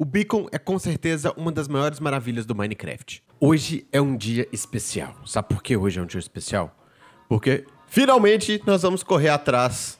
O Beacon é com certeza uma das maiores maravilhas do Minecraft. Hoje é um dia especial. Sabe por que hoje é um dia especial? Porque finalmente nós vamos correr atrás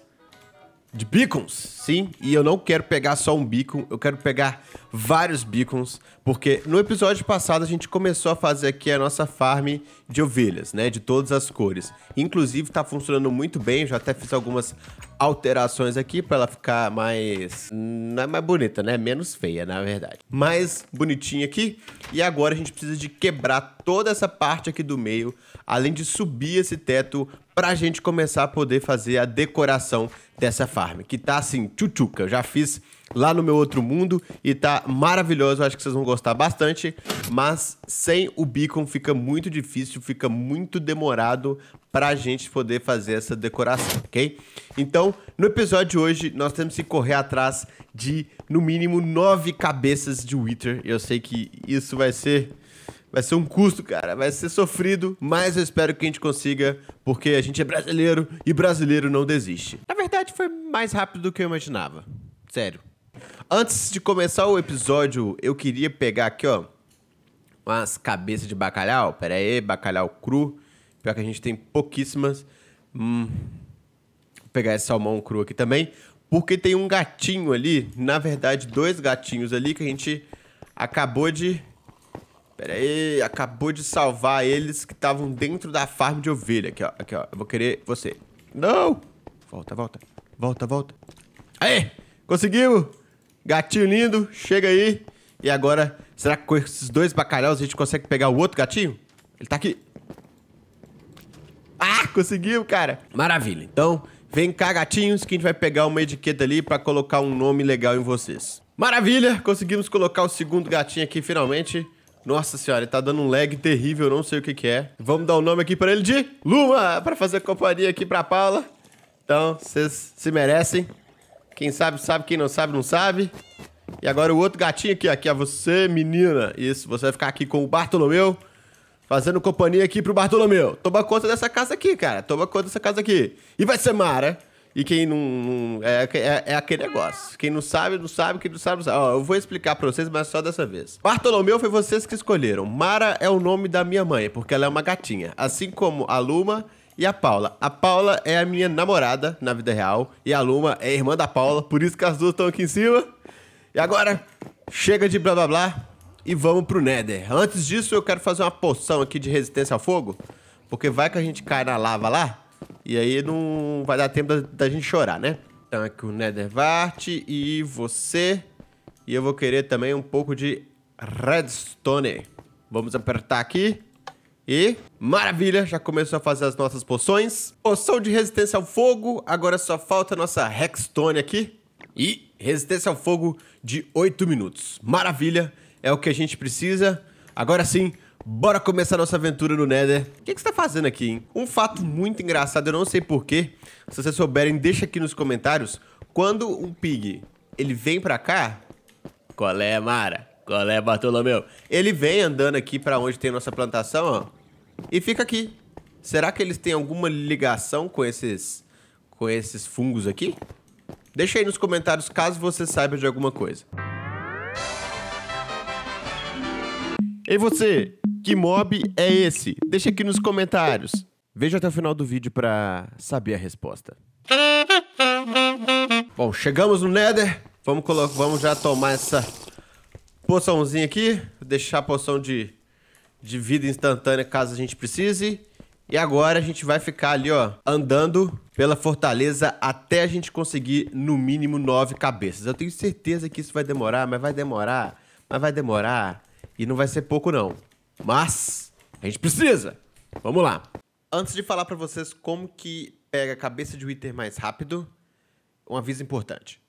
de beacons, sim. E eu não quero pegar só um beacon, eu quero pegar vários beacons, porque no episódio passado a gente começou a fazer aqui a nossa farm de ovelhas, né, de todas as cores. Inclusive tá funcionando muito bem, já até fiz algumas alterações aqui para ela ficar mais não é mais bonita, né, menos feia, na verdade. Mais bonitinha aqui. E agora a gente precisa de quebrar toda essa parte aqui do meio, além de subir esse teto para a gente começar a poder fazer a decoração dessa farm, que tá assim, tchutchuca. Eu já fiz lá no meu outro mundo e tá maravilhoso, acho que vocês vão gostar bastante, mas sem o beacon fica muito difícil, fica muito demorado pra gente poder fazer essa decoração, ok? Então, no episódio de hoje, nós temos que correr atrás de, no mínimo, nove cabeças de Wither. Eu sei que isso vai ser Vai ser um custo, cara. Vai ser sofrido, mas eu espero que a gente consiga, porque a gente é brasileiro e brasileiro não desiste. Na verdade, foi mais rápido do que eu imaginava. Sério. Antes de começar o episódio, eu queria pegar aqui, ó, umas cabeças de bacalhau. Pera aí, bacalhau cru. Pior que a gente tem pouquíssimas. Hum. Vou pegar esse salmão cru aqui também. Porque tem um gatinho ali, na verdade, dois gatinhos ali que a gente acabou de Pera aí, acabou de salvar eles que estavam dentro da farm de ovelha. Aqui, ó. Aqui, ó. Eu vou querer você. Não! Volta, volta. Volta, volta. Aê! Conseguimos! Gatinho lindo, chega aí. E agora, será que com esses dois bacalhaus a gente consegue pegar o outro gatinho? Ele tá aqui. Ah, conseguiu, cara. Maravilha. Então, vem cá, gatinhos, que a gente vai pegar uma etiqueta ali pra colocar um nome legal em vocês. Maravilha, conseguimos colocar o segundo gatinho aqui finalmente. Nossa senhora, ele tá dando um lag terrível, não sei o que que é. Vamos dar o um nome aqui para ele de Luma, para fazer companhia aqui pra Paula. Então, vocês se merecem. Quem sabe, sabe. Quem não sabe, não sabe. E agora o outro gatinho aqui, aqui é você, menina. Isso, você vai ficar aqui com o Bartolomeu, fazendo companhia aqui pro Bartolomeu. Toma conta dessa casa aqui, cara. Toma conta dessa casa aqui. E vai ser Mara. E quem não. não é, é, é, aquele negócio. Quem não sabe, não sabe. Quem não sabe, não sabe. Ó, eu vou explicar pra vocês, mas só dessa vez. Bartolomeu foi vocês que escolheram. Mara é o nome da minha mãe, porque ela é uma gatinha. Assim como a Luma e a Paula. A Paula é a minha namorada na vida real. E a Luma é a irmã da Paula. Por isso que as duas estão aqui em cima. E agora, chega de blá blá blá. E vamos pro Nether. Antes disso, eu quero fazer uma poção aqui de resistência ao fogo. Porque vai que a gente cai na lava lá. E aí não vai dar tempo da, da gente chorar, né? Então aqui o Nethervart e você. E eu vou querer também um pouco de redstone. Vamos apertar aqui. E maravilha, já começou a fazer as nossas poções. Poção de resistência ao fogo, agora só falta a nossa Redstone aqui. E resistência ao fogo de 8 minutos. Maravilha, é o que a gente precisa. Agora sim, Bora começar nossa aventura no Nether. O que, que você tá fazendo aqui, hein? Um fato muito engraçado, eu não sei porquê. Se vocês souberem, deixa aqui nos comentários. Quando um pig, ele vem pra cá... Qual é, Mara? Qual é, Bartolomeu? Ele vem andando aqui pra onde tem nossa plantação, ó. E fica aqui. Será que eles têm alguma ligação com esses... Com esses fungos aqui? Deixa aí nos comentários caso você saiba de alguma coisa. E você, que mob é esse? Deixa aqui nos comentários. Veja até o final do vídeo para saber a resposta. Bom, chegamos no Nether. Vamos, vamos já tomar essa poçãozinha aqui. Deixar a poção de, de vida instantânea caso a gente precise. E agora a gente vai ficar ali, ó, andando pela fortaleza até a gente conseguir, no mínimo, nove cabeças. Eu tenho certeza que isso vai demorar, mas vai demorar, mas vai demorar. E não vai ser pouco, não. Mas a gente precisa. Vamos lá. Antes de falar para vocês como que pega a cabeça de Wither mais rápido, um aviso importante.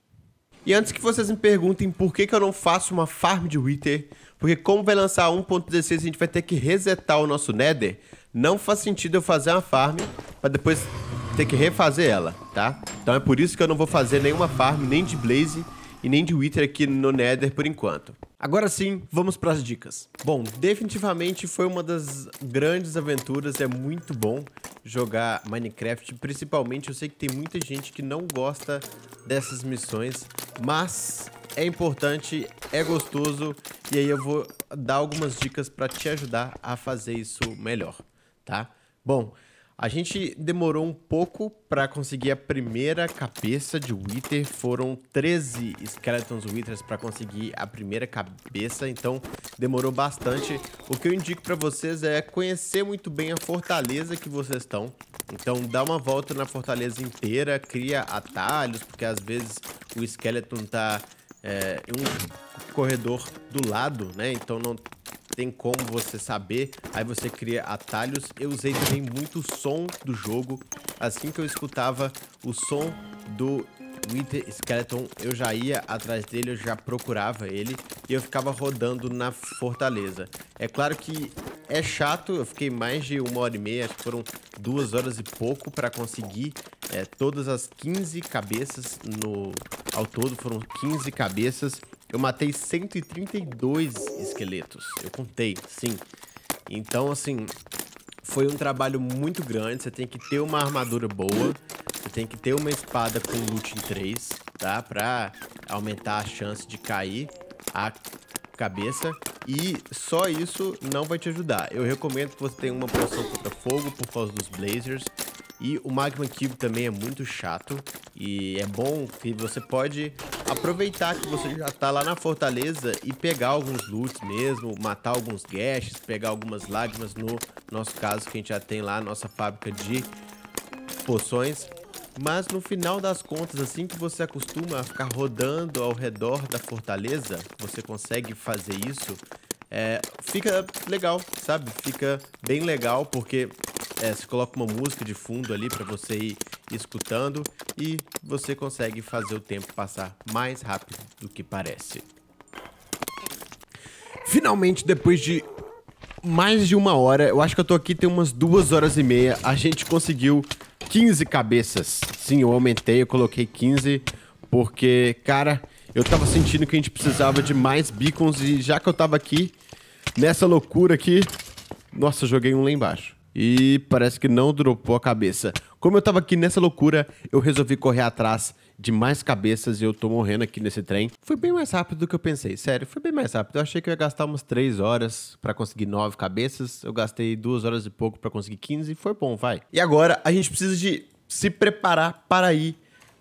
E antes que vocês me perguntem por que, que eu não faço uma farm de Wither, porque como vai lançar 1.16 a gente vai ter que resetar o nosso Nether, não faz sentido eu fazer uma farm para depois ter que refazer ela, tá? Então é por isso que eu não vou fazer nenhuma farm, nem de Blaze e nem de Wither aqui no Nether por enquanto. Agora sim, vamos para as dicas. Bom, definitivamente foi uma das grandes aventuras, é muito bom jogar Minecraft, principalmente eu sei que tem muita gente que não gosta dessas missões, mas é importante, é gostoso e aí eu vou dar algumas dicas para te ajudar a fazer isso melhor, tá? Bom, a gente demorou um pouco para conseguir a primeira cabeça de Wither. Foram 13 Skeletons Withers para conseguir a primeira cabeça, então demorou bastante. O que eu indico para vocês é conhecer muito bem a fortaleza que vocês estão. Então dá uma volta na fortaleza inteira, cria atalhos, porque às vezes o Skeleton tá é, em um corredor do lado, né? Então não tem como você saber, aí você cria atalhos. Eu usei também muito o som do jogo. Assim que eu escutava o som do Winter Skeleton, eu já ia atrás dele, eu já procurava ele e eu ficava rodando na fortaleza. É claro que é chato, eu fiquei mais de uma hora e meia, acho que foram duas horas e pouco para conseguir é, todas as 15 cabeças no ao todo, foram 15 cabeças eu matei 132 esqueletos. Eu contei, sim. Então, assim, foi um trabalho muito grande. Você tem que ter uma armadura boa. Você tem que ter uma espada com loot em 3, tá? Pra aumentar a chance de cair a cabeça. E só isso não vai te ajudar. Eu recomendo que você tenha uma poção contra fogo por causa dos blazers. E o Magma Cube também é muito chato. E é bom que você pode aproveitar que você já tá lá na fortaleza e pegar alguns loots mesmo, matar alguns guests, pegar algumas lágrimas no nosso caso que a gente já tem lá nossa fábrica de poções. Mas no final das contas, assim que você acostuma a ficar rodando ao redor da fortaleza, você consegue fazer isso, é, fica legal, sabe? Fica bem legal porque é, se coloca uma música de fundo ali para você ir escutando e você consegue fazer o tempo passar mais rápido do que parece. Finalmente, depois de mais de uma hora, eu acho que eu tô aqui tem umas duas horas e meia, a gente conseguiu 15 cabeças. Sim, eu aumentei, eu coloquei 15, porque, cara, eu tava sentindo que a gente precisava de mais beacons e já que eu tava aqui, nessa loucura aqui... Nossa, joguei um lá embaixo. E parece que não dropou a cabeça. Como eu tava aqui nessa loucura, eu resolvi correr atrás de mais cabeças e eu tô morrendo aqui nesse trem. Foi bem mais rápido do que eu pensei, sério, foi bem mais rápido. Eu achei que eu ia gastar umas 3 horas para conseguir 9 cabeças, eu gastei 2 horas e pouco para conseguir 15, foi bom, vai. E agora a gente precisa de se preparar para ir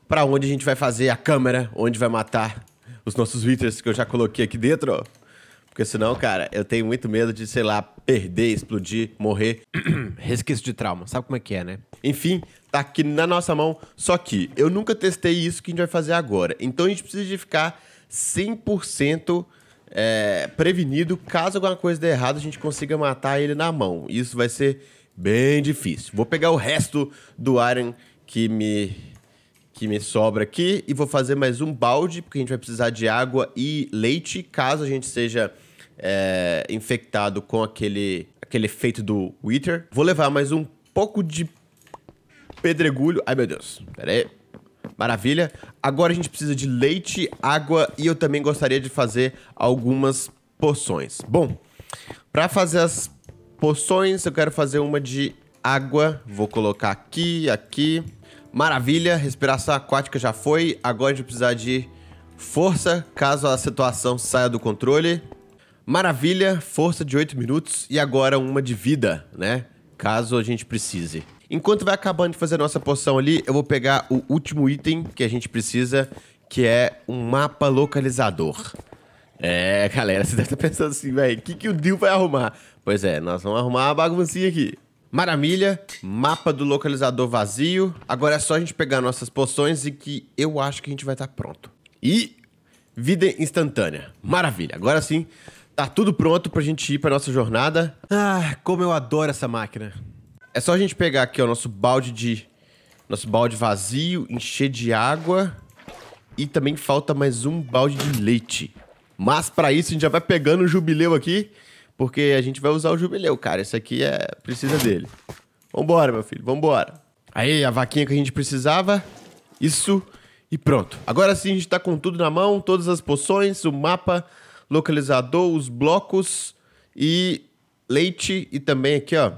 para onde a gente vai fazer a câmera, onde vai matar os nossos hitters que eu já coloquei aqui dentro, ó. Porque senão, cara, eu tenho muito medo de, sei lá, perder, explodir, morrer. Resquício de trauma. Sabe como é que é, né? Enfim, tá aqui na nossa mão. Só que eu nunca testei isso que a gente vai fazer agora. Então a gente precisa de ficar 100% é, prevenido. Caso alguma coisa dê errado, a gente consiga matar ele na mão. Isso vai ser bem difícil. Vou pegar o resto do Iron que me que me sobra aqui e vou fazer mais um balde, porque a gente vai precisar de água e leite, caso a gente seja é, infectado com aquele, aquele efeito do Wither. Vou levar mais um pouco de pedregulho. Ai, meu Deus. Pera aí. Maravilha. Agora a gente precisa de leite, água e eu também gostaria de fazer algumas poções. Bom, para fazer as poções, eu quero fazer uma de água. Vou colocar aqui, aqui. Maravilha, respiração aquática já foi. Agora a gente precisa de força caso a situação saia do controle. Maravilha, força de 8 minutos e agora uma de vida, né? Caso a gente precise. Enquanto vai acabando de fazer a nossa poção ali, eu vou pegar o último item que a gente precisa, que é um mapa localizador. É, galera, você deve estar pensando assim, velho, o que, que o Dil vai arrumar? Pois é, nós vamos arrumar a baguncinha aqui. Maravilha, mapa do localizador vazio. Agora é só a gente pegar nossas poções e que eu acho que a gente vai estar pronto. E vida instantânea. Maravilha, agora sim Tá tudo pronto pra gente ir pra nossa jornada. Ah, como eu adoro essa máquina. É só a gente pegar aqui, o nosso balde de... Nosso balde vazio, encher de água. E também falta mais um balde de leite. Mas para isso a gente já vai pegando o jubileu aqui, porque a gente vai usar o jubileu, cara. Esse aqui é precisa dele. Vambora, meu filho, vambora. Aí, a vaquinha que a gente precisava. Isso e pronto. Agora sim a gente tá com tudo na mão, todas as poções, o mapa, localizador, os blocos e leite e também aqui, ó.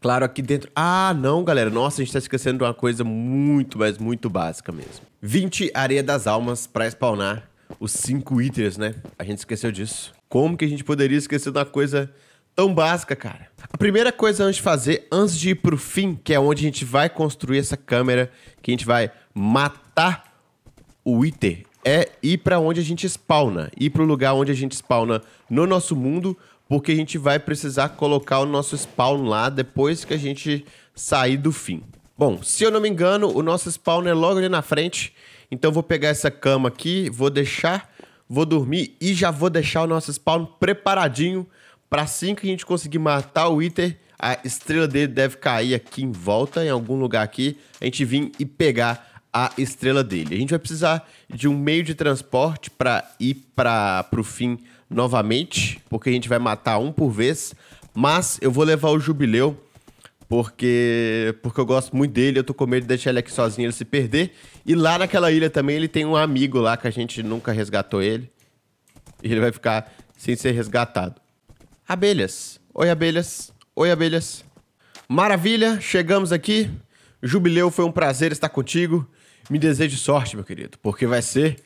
Claro, aqui dentro. Ah, não, galera. Nossa, a gente tá esquecendo de uma coisa muito, mas muito básica mesmo. 20 areia das almas para spawnar os 5 iters, né? A gente esqueceu disso. Como que a gente poderia esquecer de uma coisa tão básica, cara. A primeira coisa antes de fazer, antes de ir pro fim, que é onde a gente vai construir essa câmera, que a gente vai matar o Wither, é ir para onde a gente spawna, ir para o lugar onde a gente spawna no nosso mundo, porque a gente vai precisar colocar o nosso spawn lá depois que a gente sair do fim. Bom, se eu não me engano, o nosso spawn é logo ali na frente, então vou pegar essa cama aqui, vou deixar, vou dormir e já vou deixar o nosso spawn preparadinho para assim que a gente conseguir matar o Wither, a estrela dele deve cair aqui em volta, em algum lugar aqui, a gente vir e pegar a estrela dele. A gente vai precisar de um meio de transporte para ir para o fim novamente, porque a gente vai matar um por vez. Mas eu vou levar o Jubileu, porque porque eu gosto muito dele, eu tô com medo de deixar ele aqui sozinho, ele se perder. E lá naquela ilha também ele tem um amigo lá que a gente nunca resgatou ele. E ele vai ficar sem ser resgatado. Abelhas. Oi, abelhas. Oi, abelhas. Maravilha, chegamos aqui. Jubileu, foi um prazer estar contigo me deseje sorte, meu querido, porque vai ser.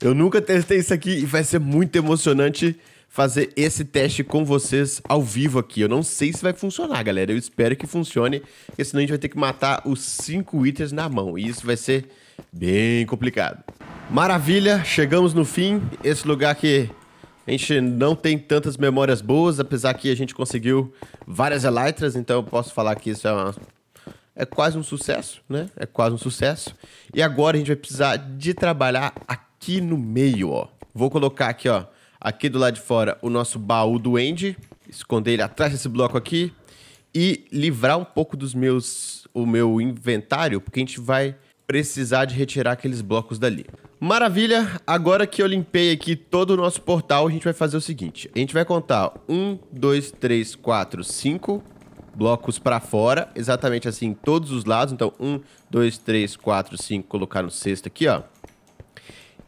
Eu nunca testei isso aqui e vai ser muito emocionante fazer esse teste com vocês ao vivo aqui. Eu não sei se vai funcionar, galera. Eu espero que funcione, porque senão a gente vai ter que matar os cinco itens na mão. E isso vai ser bem complicado. Maravilha, chegamos no fim. Esse lugar que a gente não tem tantas memórias boas, apesar que a gente conseguiu várias elytras, então eu posso falar que isso é uma é quase um sucesso, né? É quase um sucesso. E agora a gente vai precisar de trabalhar aqui no meio, ó. Vou colocar aqui, ó, aqui do lado de fora o nosso baú do End, esconder ele atrás desse bloco aqui e livrar um pouco dos meus o meu inventário, porque a gente vai precisar de retirar aqueles blocos dali. Maravilha! Agora que eu limpei aqui todo o nosso portal, a gente vai fazer o seguinte. A gente vai contar 1, 2, 3, 4, 5 blocos para fora, exatamente assim, todos os lados. Então, um, dois, três, quatro, cinco, colocar no sexto aqui, ó.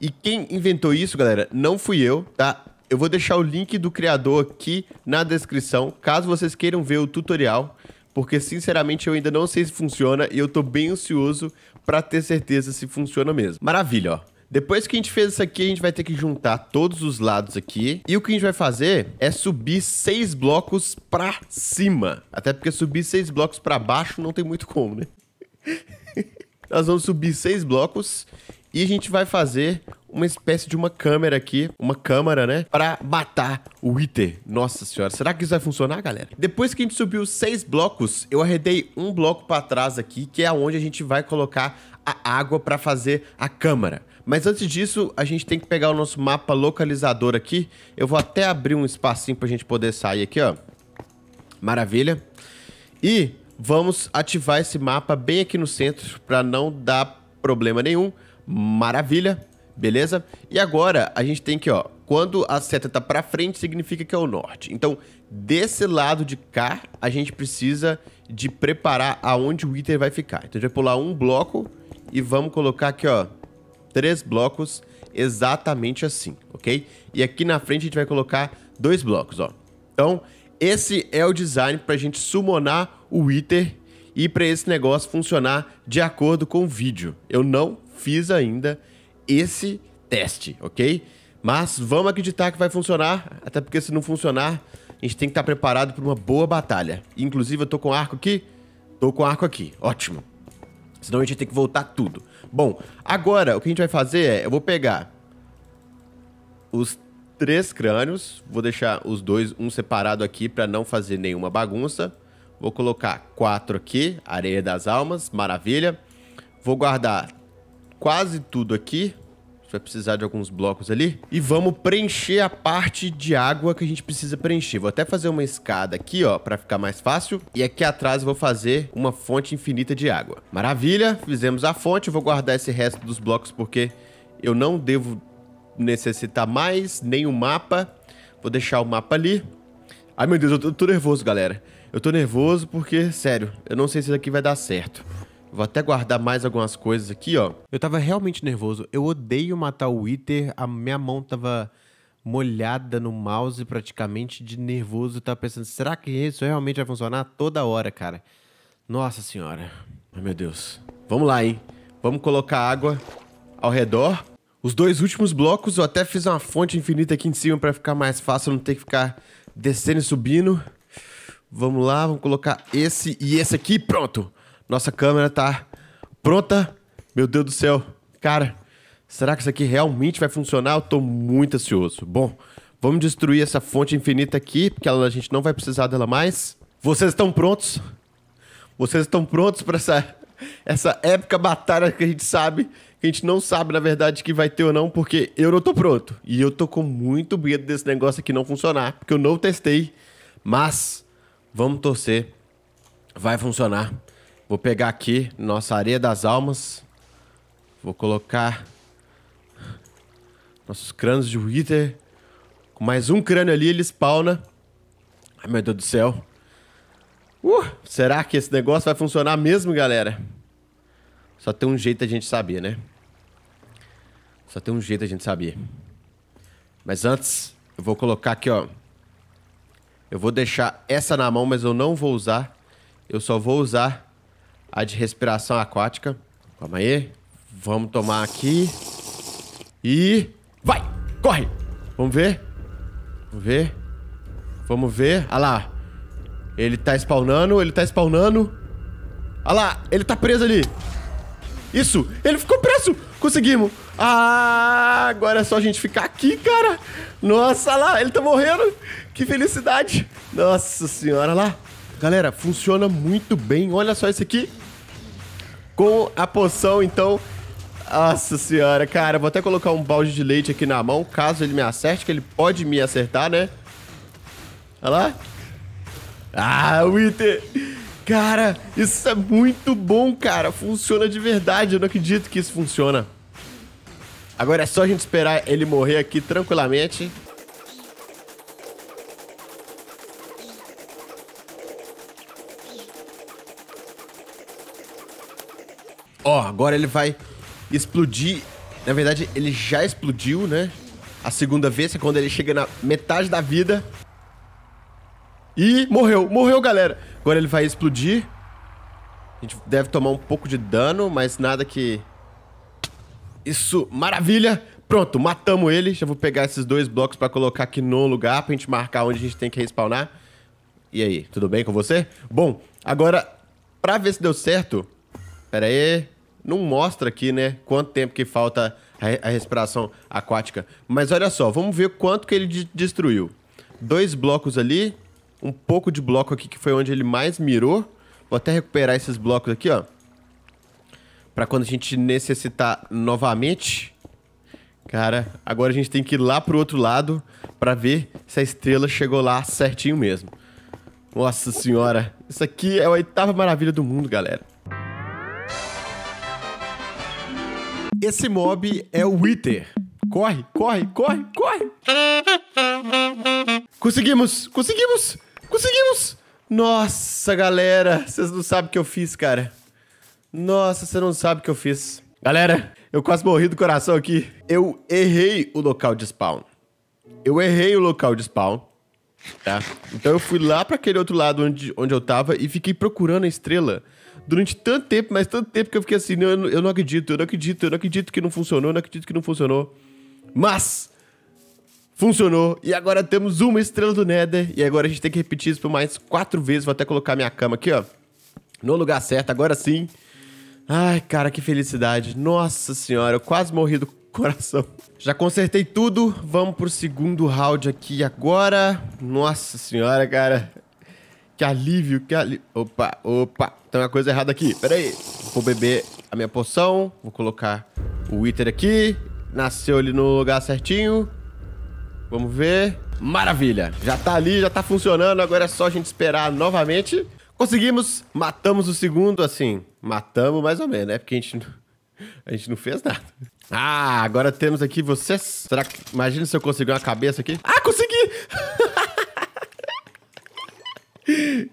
E quem inventou isso, galera, não fui eu, tá? Eu vou deixar o link do criador aqui na descrição, caso vocês queiram ver o tutorial, porque sinceramente eu ainda não sei se funciona e eu tô bem ansioso para ter certeza se funciona mesmo. Maravilha, ó. Depois que a gente fez isso aqui, a gente vai ter que juntar todos os lados aqui. E o que a gente vai fazer é subir seis blocos pra cima. Até porque subir seis blocos pra baixo não tem muito como, né? Nós vamos subir seis blocos e a gente vai fazer uma espécie de uma câmera aqui, uma câmara, né? Pra matar o Wither. Nossa senhora, será que isso vai funcionar, galera? Depois que a gente subiu seis blocos, eu arredei um bloco pra trás aqui, que é onde a gente vai colocar a água pra fazer a câmara. Mas antes disso, a gente tem que pegar o nosso mapa localizador aqui. Eu vou até abrir um espacinho pra gente poder sair aqui, ó. Maravilha. E vamos ativar esse mapa bem aqui no centro para não dar problema nenhum. Maravilha, beleza? E agora a gente tem que, ó, quando a seta tá para frente significa que é o norte. Então, desse lado de cá, a gente precisa de preparar aonde o Wither vai ficar. Então, a gente vai pular um bloco e vamos colocar aqui, ó, três blocos exatamente assim, ok? E aqui na frente a gente vai colocar dois blocos, ó. Então, esse é o design para a gente summonar o Wither e para esse negócio funcionar de acordo com o vídeo. Eu não fiz ainda esse teste, ok? Mas vamos acreditar que vai funcionar, até porque se não funcionar, a gente tem que estar tá preparado para uma boa batalha. Inclusive, eu tô com arco aqui, tô com arco aqui, ótimo. Senão a gente tem que voltar tudo. Bom, agora o que a gente vai fazer é: eu vou pegar os três crânios, vou deixar os dois, um separado aqui para não fazer nenhuma bagunça. Vou colocar quatro aqui, Areia das Almas, maravilha. Vou guardar quase tudo aqui, gente vai precisar de alguns blocos ali. E vamos preencher a parte de água que a gente precisa preencher. Vou até fazer uma escada aqui, ó, para ficar mais fácil. E aqui atrás eu vou fazer uma fonte infinita de água. Maravilha, fizemos a fonte. Eu vou guardar esse resto dos blocos porque eu não devo necessitar mais, nem o mapa. Vou deixar o mapa ali. Ai, meu Deus, eu tô, eu tô nervoso, galera. Eu tô nervoso porque, sério, eu não sei se isso aqui vai dar certo. Vou até guardar mais algumas coisas aqui, ó. Eu tava realmente nervoso. Eu odeio matar o Wither. A minha mão tava molhada no mouse praticamente de nervoso. Eu tava pensando, será que isso realmente vai funcionar? Toda hora, cara. Nossa senhora. Ai, meu Deus. Vamos lá, hein? Vamos colocar água ao redor. Os dois últimos blocos, eu até fiz uma fonte infinita aqui em cima para ficar mais fácil, não ter que ficar descendo e subindo. Vamos lá, vamos colocar esse e esse aqui, pronto. Nossa câmera tá pronta. Meu Deus do céu. Cara, será que isso aqui realmente vai funcionar? Eu tô muito ansioso. Bom, vamos destruir essa fonte infinita aqui, porque ela, a gente não vai precisar dela mais. Vocês estão prontos? Vocês estão prontos para essa, essa épica batalha que a gente sabe, que a gente não sabe, na verdade, que vai ter ou não, porque eu não tô pronto. E eu tô com muito medo desse negócio aqui não funcionar, porque eu não testei. Mas vamos torcer. Vai funcionar. Vou pegar aqui nossa areia das almas. Vou colocar nossos crânios de Wither. Com mais um crânio ali, ele spawna. Ai, meu Deus do céu. Uh, será que esse negócio vai funcionar mesmo, galera? Só tem um jeito a gente saber, né? Só tem um jeito a gente saber. Mas antes, eu vou colocar aqui, ó. Eu vou deixar essa na mão, mas eu não vou usar. Eu só vou usar a de respiração aquática. Calma aí. Vamos tomar aqui. E. Vai! Corre! Vamos ver? Vamos ver? Vamos ver. Olha lá. Ele tá spawnando, ele tá spawnando. Olha lá, ele tá preso ali. Isso! Ele ficou preso! Conseguimos! Ah, agora é só a gente ficar aqui, cara! Nossa, lá, ele tá morrendo! Que felicidade! Nossa senhora, lá! Galera, funciona muito bem. Olha só esse aqui. Com a poção, então. Nossa senhora, cara. Vou até colocar um balde de leite aqui na mão, caso ele me acerte, que ele pode me acertar, né? Olha lá. Ah, o Wither. Cara, isso é muito bom, cara. Funciona de verdade. Eu não acredito que isso funciona. Agora é só a gente esperar ele morrer aqui tranquilamente. ó, agora ele vai explodir. Na verdade, ele já explodiu, né? A segunda vez é quando ele chega na metade da vida. E morreu, morreu, galera. Agora ele vai explodir. A gente deve tomar um pouco de dano, mas nada que... Isso, maravilha! Pronto, matamos ele. Já vou pegar esses dois blocos pra colocar aqui no lugar, pra gente marcar onde a gente tem que respawnar. E aí, tudo bem com você? Bom, agora, pra ver se deu certo... Pera aí não mostra aqui, né, quanto tempo que falta a, respiração aquática. Mas olha só, vamos ver quanto que ele de destruiu. Dois blocos ali, um pouco de bloco aqui que foi onde ele mais mirou. Vou até recuperar esses blocos aqui, ó. Pra quando a gente necessitar novamente. Cara, agora a gente tem que ir lá pro outro lado pra ver se a estrela chegou lá certinho mesmo. Nossa senhora, isso aqui é a oitava maravilha do mundo, galera. Esse mob é o Wither. Corre, corre, corre, corre! Conseguimos! Conseguimos! Conseguimos! Nossa, galera! Vocês não sabem o que eu fiz, cara. Nossa, você não sabe o que eu fiz. Galera, eu quase morri do coração aqui. Eu errei o local de spawn. Eu errei o local de spawn. Tá? Então eu fui lá para aquele outro lado onde, onde eu tava e fiquei procurando a estrela durante tanto tempo, mas tanto tempo que eu fiquei assim, não, eu não acredito, eu não acredito, eu não acredito que não funcionou, eu não acredito que não funcionou. Mas funcionou e agora temos uma estrela do Nether e agora a gente tem que repetir isso por mais quatro vezes. Vou até colocar minha cama aqui, ó, no lugar certo, agora sim. Ai, cara, que felicidade. Nossa senhora, eu quase morri do coração. Já consertei tudo, vamos pro segundo round aqui agora. Nossa senhora, cara. Que alívio, que alívio. Opa, opa. Tem uma coisa errada aqui. Pera aí. Vou beber a minha poção. Vou colocar o Wither aqui. Nasceu ali no lugar certinho. Vamos ver. Maravilha. Já tá ali, já tá funcionando. Agora é só a gente esperar novamente. Conseguimos. Matamos o segundo, assim. Matamos mais ou menos, né? Porque a gente, a gente não fez nada. Ah, agora temos aqui vocês. Será que... Imagina se eu conseguir uma cabeça aqui. Ah, consegui!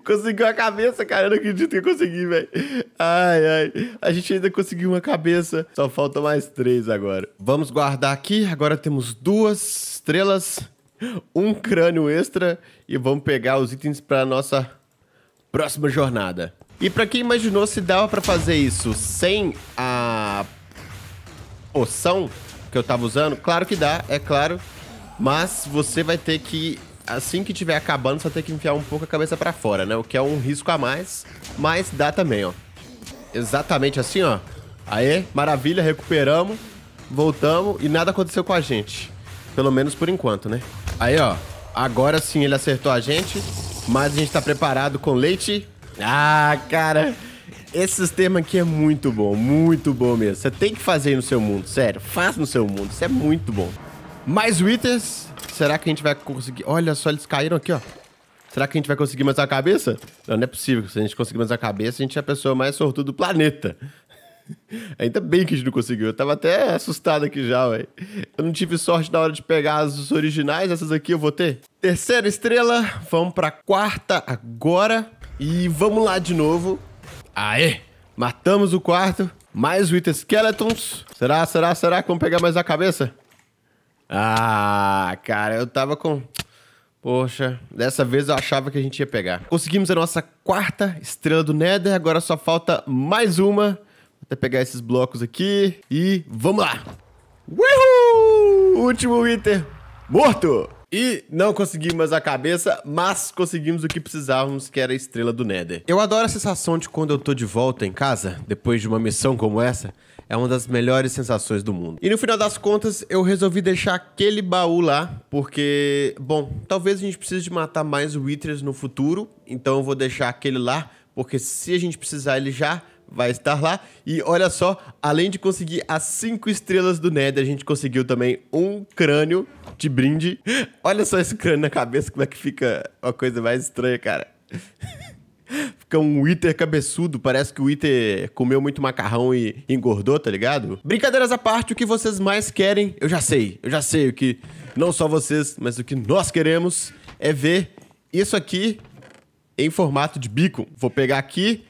Conseguiu a cabeça, cara. Eu não acredito que eu consegui, velho. Ai, ai. A gente ainda conseguiu uma cabeça. Só falta mais três agora. Vamos guardar aqui. Agora temos duas estrelas, um crânio extra e vamos pegar os itens para nossa próxima jornada. E para quem imaginou se dava para fazer isso sem a poção que eu tava usando, claro que dá, é claro. Mas você vai ter que assim que tiver acabando, só tem que enfiar um pouco a cabeça pra fora, né? O que é um risco a mais, mas dá também, ó. Exatamente assim, ó. Aê, maravilha, recuperamos, voltamos e nada aconteceu com a gente. Pelo menos por enquanto, né? Aí, ó. Agora sim ele acertou a gente, mas a gente tá preparado com leite. Ah, cara... Esse sistema aqui é muito bom, muito bom mesmo. Você tem que fazer no seu mundo, sério. Faz no seu mundo, isso é muito bom. Mais Withers, Será que a gente vai conseguir... Olha só, eles caíram aqui, ó. Será que a gente vai conseguir mais a cabeça? Não, não é possível. Se a gente conseguir mais a cabeça, a gente é a pessoa mais sortuda do planeta. Ainda bem que a gente não conseguiu. Eu tava até assustado aqui já, velho. Eu não tive sorte na hora de pegar as originais. Essas aqui eu vou ter. Terceira estrela. Vamos pra quarta agora. E vamos lá de novo. Aê! Matamos o quarto. Mais Wither Skeletons. Será, será, será que vamos pegar mais a cabeça? Ah, cara, eu tava com. Poxa, dessa vez eu achava que a gente ia pegar. Conseguimos a nossa quarta estrela do Nether, agora só falta mais uma. Vou até pegar esses blocos aqui e vamos lá! Uhul! Último item morto! E não conseguimos a cabeça, mas conseguimos o que precisávamos, que era a estrela do Nether. Eu adoro a sensação de quando eu tô de volta em casa, depois de uma missão como essa. É uma das melhores sensações do mundo. E no final das contas, eu resolvi deixar aquele baú lá, porque, bom, talvez a gente precise de matar mais Withers no futuro, então eu vou deixar aquele lá, porque se a gente precisar ele já, vai estar lá. E olha só, além de conseguir as cinco estrelas do Nether, a gente conseguiu também um crânio de brinde. Olha só esse crânio na cabeça, como é que fica uma coisa mais estranha, cara. Fica um Wither cabeçudo, parece que o Wither comeu muito macarrão e engordou, tá ligado? Brincadeiras à parte, o que vocês mais querem, eu já sei, eu já sei o que não só vocês, mas o que nós queremos é ver isso aqui em formato de beacon. Vou pegar aqui,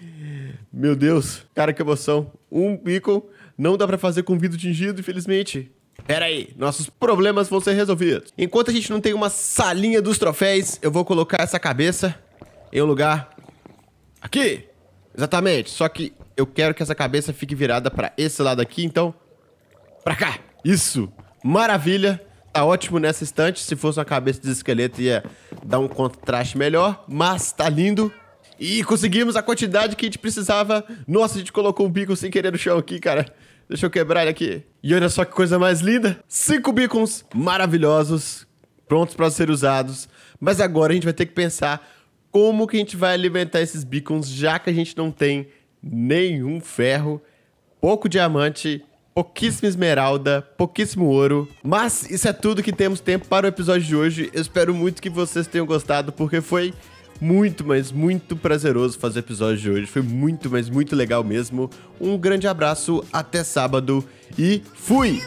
meu Deus, cara, que emoção. Um beacon não dá para fazer com vidro tingido, infelizmente. Pera aí, nossos problemas vão ser resolvidos. Enquanto a gente não tem uma salinha dos troféus, eu vou colocar essa cabeça em um lugar aqui. Exatamente, só que eu quero que essa cabeça fique virada para esse lado aqui, então para cá. Isso. Maravilha. Tá ótimo nessa estante. Se fosse uma cabeça de esqueleto ia dar um contraste melhor, mas tá lindo. E conseguimos a quantidade que a gente precisava. Nossa, a gente colocou um bico sem querer no chão aqui, cara. Deixa eu quebrar ele aqui. E olha só que coisa mais linda. Cinco beacons maravilhosos, prontos para ser usados. Mas agora a gente vai ter que pensar como que a gente vai alimentar esses beacons, já que a gente não tem nenhum ferro, pouco diamante, pouquíssima esmeralda, pouquíssimo ouro. Mas isso é tudo que temos tempo para o episódio de hoje. Eu espero muito que vocês tenham gostado, porque foi muito, mas muito prazeroso fazer o episódio de hoje. Foi muito, mas muito legal mesmo. Um grande abraço, até sábado e fui!